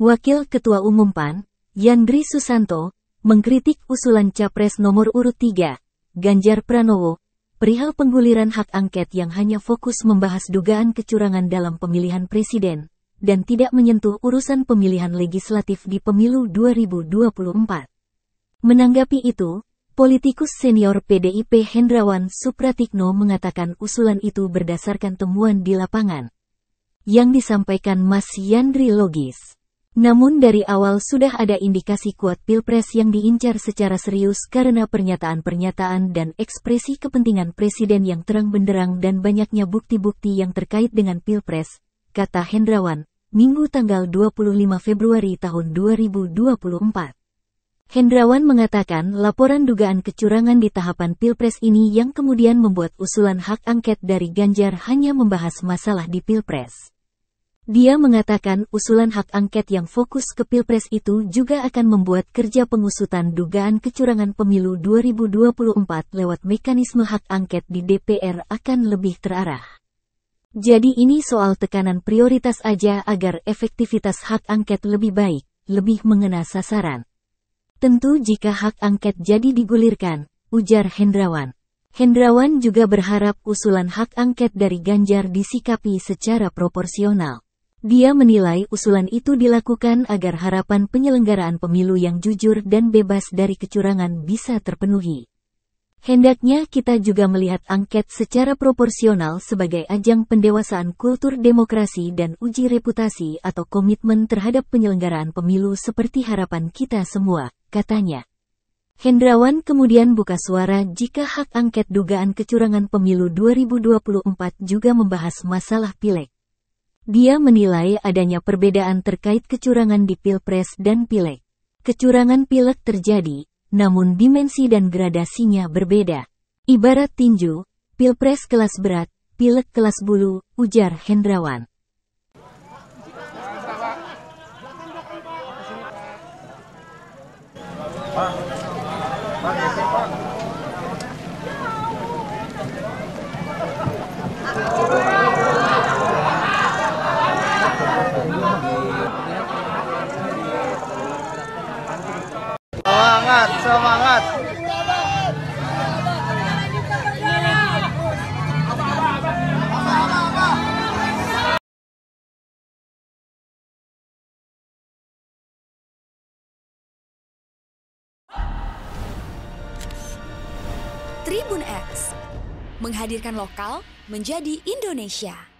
Wakil Ketua Umum PAN, Yandri Susanto, mengkritik usulan capres nomor urut 3, Ganjar Pranowo, perihal pengguliran hak angket yang hanya fokus membahas dugaan kecurangan dalam pemilihan presiden, dan tidak menyentuh urusan pemilihan legislatif di pemilu 2024. Menanggapi itu, politikus senior PDIP Hendrawan Supratikno mengatakan usulan itu berdasarkan temuan di lapangan yang disampaikan Mas Yandri logis. Namun dari awal sudah ada indikasi kuat Pilpres yang diincar secara serius karena pernyataan-pernyataan dan ekspresi kepentingan Presiden yang terang benderang dan banyaknya bukti-bukti yang terkait dengan Pilpres, kata Hendrawan, Minggu tanggal 25 Februari tahun 2024. Hendrawan mengatakan laporan dugaan kecurangan di tahapan Pilpres ini yang kemudian membuat usulan hak angket dari Ganjar hanya membahas masalah di Pilpres. Dia mengatakan usulan hak angket yang fokus ke Pilpres itu juga akan membuat kerja pengusutan dugaan kecurangan pemilu 2024 lewat mekanisme hak angket di DPR akan lebih terarah. Jadi ini soal tekanan prioritas aja agar efektivitas hak angket lebih baik, lebih mengena sasaran. Tentu jika hak angket jadi digulirkan, ujar Hendrawan. Hendrawan juga berharap usulan hak angket dari Ganjar disikapi secara proporsional. Dia menilai usulan itu dilakukan agar harapan penyelenggaraan pemilu yang jujur dan bebas dari kecurangan bisa terpenuhi. Hendaknya kita juga melihat angket secara proporsional sebagai ajang pendewasaan kultur demokrasi dan uji reputasi atau komitmen terhadap penyelenggaraan pemilu seperti harapan kita semua, katanya. Hendrawan kemudian buka suara jika hak angket dugaan kecurangan pemilu 2024 juga membahas masalah pileg. Dia menilai adanya perbedaan terkait kecurangan di Pilpres dan Pileg. Kecurangan Pileg terjadi, namun dimensi dan gradasinya berbeda. Ibarat tinju, Pilpres kelas berat, Pileg kelas bulu, ujar Hendrawan. Pak. Pak. Semangat, semangat. Tribun X menghadirkan lokal menjadi Indonesia.